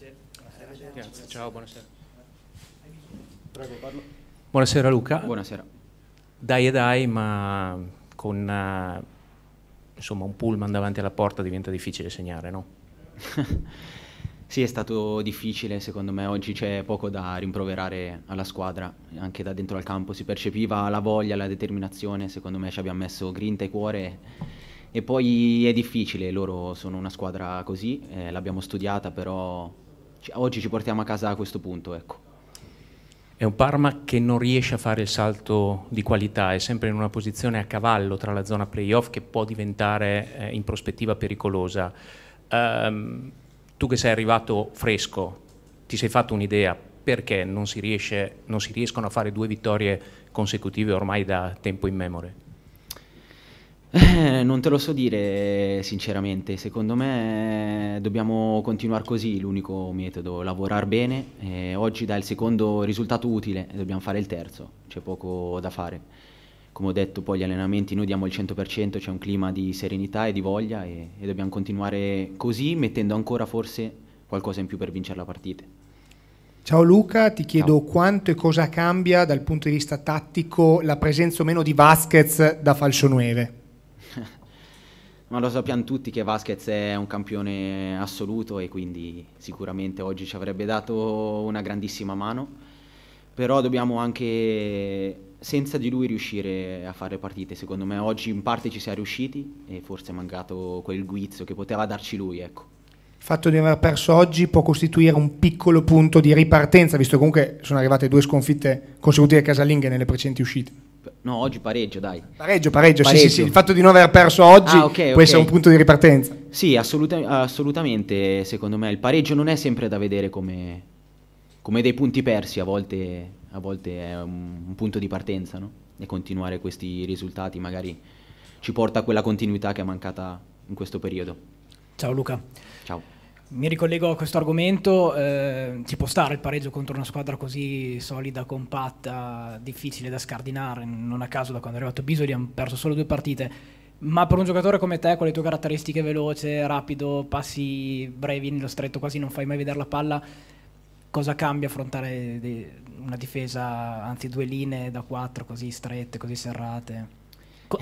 Grazie. Buonasera. Grazie, ciao, buonasera. Prego, parlo. Buonasera Luca. Buonasera. Dai e dai, ma con uh, insomma, un pullman davanti alla porta diventa difficile segnare, no? sì, è stato difficile, secondo me oggi c'è poco da rimproverare alla squadra, anche da dentro al campo si percepiva la voglia, la determinazione, secondo me ci abbiamo messo grinta e cuore e poi è difficile, loro sono una squadra così, eh, l'abbiamo studiata però oggi ci portiamo a casa a questo punto. Ecco. È un Parma che non riesce a fare il salto di qualità, è sempre in una posizione a cavallo tra la zona playoff che può diventare eh, in prospettiva pericolosa. Um, tu che sei arrivato fresco, ti sei fatto un'idea perché non si, riesce, non si riescono a fare due vittorie consecutive ormai da tempo immemore? Eh, non te lo so dire sinceramente, secondo me eh, dobbiamo continuare così, l'unico metodo, lavorare bene, eh, oggi dà il secondo risultato utile e dobbiamo fare il terzo, c'è poco da fare. Come ho detto poi gli allenamenti noi diamo il 100%, c'è un clima di serenità e di voglia e, e dobbiamo continuare così mettendo ancora forse qualcosa in più per vincere la partita. Ciao Luca, ti chiedo Ciao. quanto e cosa cambia dal punto di vista tattico la presenza o meno di Vasquez da Falso 9. Ma lo sappiamo tutti che Vasquez è un campione assoluto e quindi sicuramente oggi ci avrebbe dato una grandissima mano, però dobbiamo anche senza di lui riuscire a fare partite, secondo me oggi in parte ci siamo riusciti e forse è mancato quel guizzo che poteva darci lui, ecco. Il fatto di aver perso oggi può costituire un piccolo punto di ripartenza, visto comunque sono arrivate due sconfitte consecutive casalinghe nelle precedenti uscite. No, oggi pareggio, dai. Pareggio, pareggio, pareggio. Sì, sì, sì, Il fatto di non aver perso oggi ah, okay, può okay. essere un punto di ripartenza. Sì, assoluta- assolutamente, secondo me. Il pareggio non è sempre da vedere come, come dei punti persi, a volte, a volte è un, un, punto di partenza, no? E continuare questi risultati magari ci porta a quella continuità che è mancata in questo periodo. Ciao Luca. Ciao mi ricollego a questo argomento, eh, ci può stare il pareggio contro una squadra così solida, compatta, difficile da scardinare, non a caso da quando è arrivato Bisoli hanno perso solo due partite, ma per un giocatore come te, con le tue caratteristiche veloce, rapido, passi brevi nello stretto, quasi non fai mai vedere la palla, cosa cambia affrontare una difesa, anzi due linee da quattro così strette, così serrate?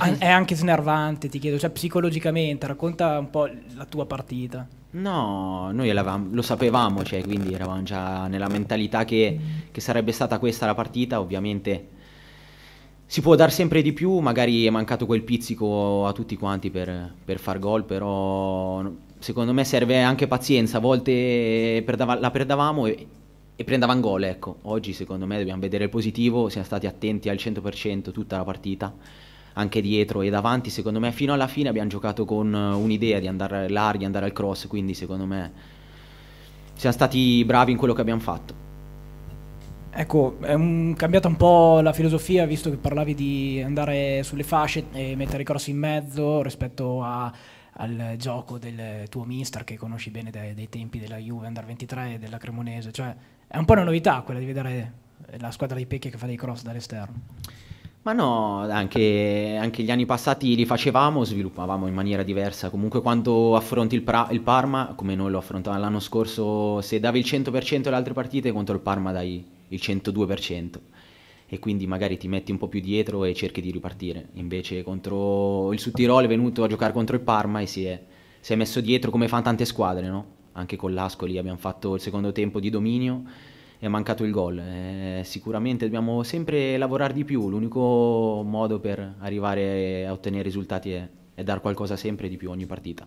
Eh. È anche snervante, ti chiedo, cioè psicologicamente, racconta un po' la tua partita. No, noi lo sapevamo, cioè, quindi eravamo già nella mentalità che, mm. che sarebbe stata questa la partita, ovviamente si può dar sempre di più, magari è mancato quel pizzico a tutti quanti per, per far gol, però secondo me serve anche pazienza, a volte perdav- la perdavamo e, e prendavamo gol, ecco. Oggi secondo me dobbiamo vedere il positivo, siamo stati attenti al 100% tutta la partita anche dietro e davanti, secondo me fino alla fine abbiamo giocato con eh, un'idea di andare larghi, andare al cross, quindi secondo me siamo stati bravi in quello che abbiamo fatto. Ecco, è un, cambiata un po' la filosofia, visto che parlavi di andare sulle fasce e mettere i cross in mezzo rispetto a, al gioco del tuo mister che conosci bene dai, dai tempi della Juve Under 23 e della Cremonese. Cioè, è un po' una novità quella di vedere la squadra di Pecchia che fa dei cross dall'esterno. Ma no, anche, anche, gli anni passati li facevamo, sviluppavamo in maniera diversa. Comunque quando affronti il, pra- il Parma, come noi lo affrontavamo l'anno scorso, se davi il 100% alle altre partite, contro il Parma dai il 102%. E quindi magari ti metti un po' più dietro e cerchi di ripartire. Invece contro il Sud Tirol è venuto a giocare contro il Parma e si è, si è messo dietro come fanno tante squadre, no? Anche con l'Ascoli abbiamo fatto il secondo tempo di dominio è mancato il gol. Eh, sicuramente dobbiamo sempre lavorare di più, l'unico modo per arrivare a ottenere risultati è, è dar qualcosa sempre di più ogni partita.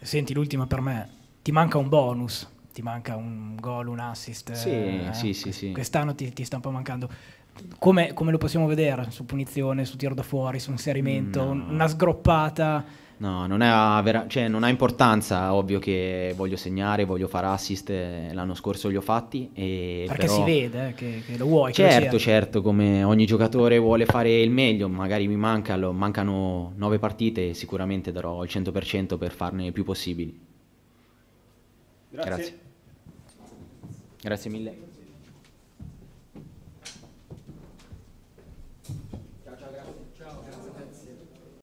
Senti, l'ultima per me, ti manca un bonus, ti manca un gol, un assist. Sì, eh, sì, sì, sì. Quest'anno ti, ti, sta un po' mancando. Come, come, lo possiamo vedere su punizione, su tiro da fuori, su inserimento, mm, no. una sgroppata? No, non è ah, vera- cioè, non ha importanza, ovvio che voglio segnare, voglio fare assist, eh, l'anno scorso li ho fatti. Perché però... si vede eh, che, che, lo vuoi. Certo, lo certo, come ogni giocatore vuole fare il meglio, magari mi manca, mancano nove partite, sicuramente darò il 100% per farne il più possibili. Grazie. Grazie, Grazie mille.